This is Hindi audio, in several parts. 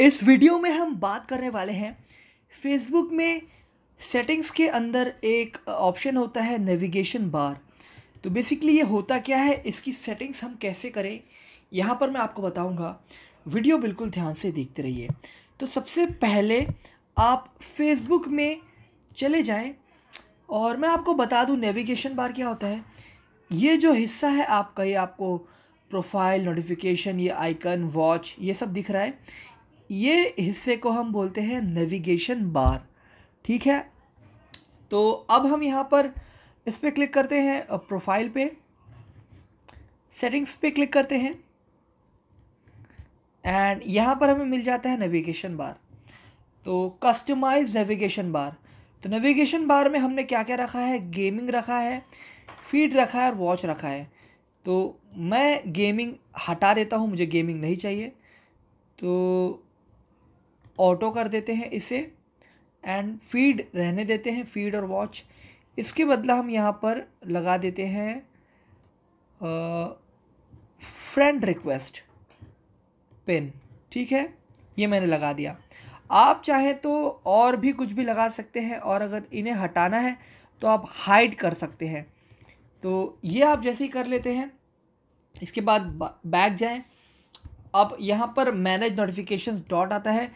इस वीडियो में हम बात करने वाले हैं फेसबुक में सेटिंग्स के अंदर एक ऑप्शन होता है नेविगेशन बार तो बेसिकली ये होता क्या है इसकी सेटिंग्स हम कैसे करें यहाँ पर मैं आपको बताऊँगा वीडियो बिल्कुल ध्यान से देखते रहिए तो सबसे पहले आप फेसबुक में चले जाएं और मैं आपको बता दूं नेविगेशन बार क्या होता है ये जो हिस्सा है आपका ये आपको प्रोफाइल नोटिफिकेशन ये आइकन वॉच ये सब दिख रहा है ये हिस्से को हम बोलते हैं नेविगेशन बार ठीक है तो अब हम यहाँ पर इस पर क्लिक करते हैं प्रोफाइल पे सेटिंग्स पे क्लिक करते हैं एंड यहाँ पर हमें मिल जाता है नेविगेशन बार तो कस्टमाइज नेविगेशन बार तो नेविगेशन बार में हमने क्या क्या रखा है गेमिंग रखा है फीड रखा है और वॉच रखा है तो मैं गेमिंग हटा देता हूँ मुझे गेमिंग नहीं चाहिए तो ऑटो कर देते हैं इसे एंड फीड रहने देते हैं फीड और वॉच इसके बदला हम यहाँ पर लगा देते हैं फ्रेंड रिक्वेस्ट पिन ठीक है ये मैंने लगा दिया आप चाहें तो और भी कुछ भी लगा सकते हैं और अगर इन्हें हटाना है तो आप हाइड कर सकते हैं तो ये आप जैसे ही कर लेते हैं इसके बाद बैक जाएं अब यहाँ पर मैनेज नोटिफिकेशन डॉट आता है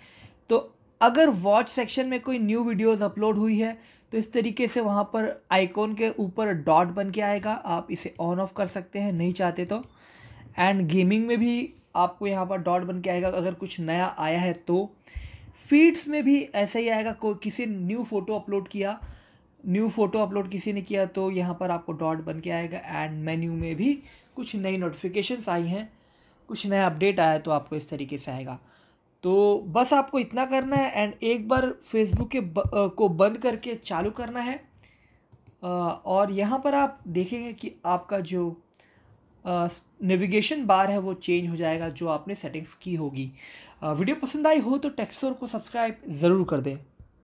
तो अगर वॉच सेक्शन में कोई न्यू वीडियोस अपलोड हुई है तो इस तरीके से वहाँ पर आइकॉन के ऊपर डॉट बन के आएगा आप इसे ऑन ऑफ कर सकते हैं नहीं चाहते तो एंड गेमिंग में भी आपको यहाँ पर डॉट बन के आएगा अगर कुछ नया आया है तो फीड्स में भी ऐसा ही आएगा कोई किसी न्यू फ़ोटो अपलोड किया न्यू फ़ोटो अपलोड किसी ने किया तो यहाँ पर आपको डॉट बन के आएगा एंड मेन्यू में भी कुछ नई नोटिफिकेशंस आई हैं कुछ नया अपडेट आया तो आपको इस तरीके से आएगा तो बस आपको इतना करना है एंड एक बार फेसबुक के ब, आ, को बंद करके चालू करना है आ, और यहाँ पर आप देखेंगे कि आपका जो नेविगेशन बार है वो चेंज हो जाएगा जो आपने सेटिंग्स की होगी वीडियो पसंद आई हो तो टेक्सोर को सब्सक्राइब ज़रूर कर दें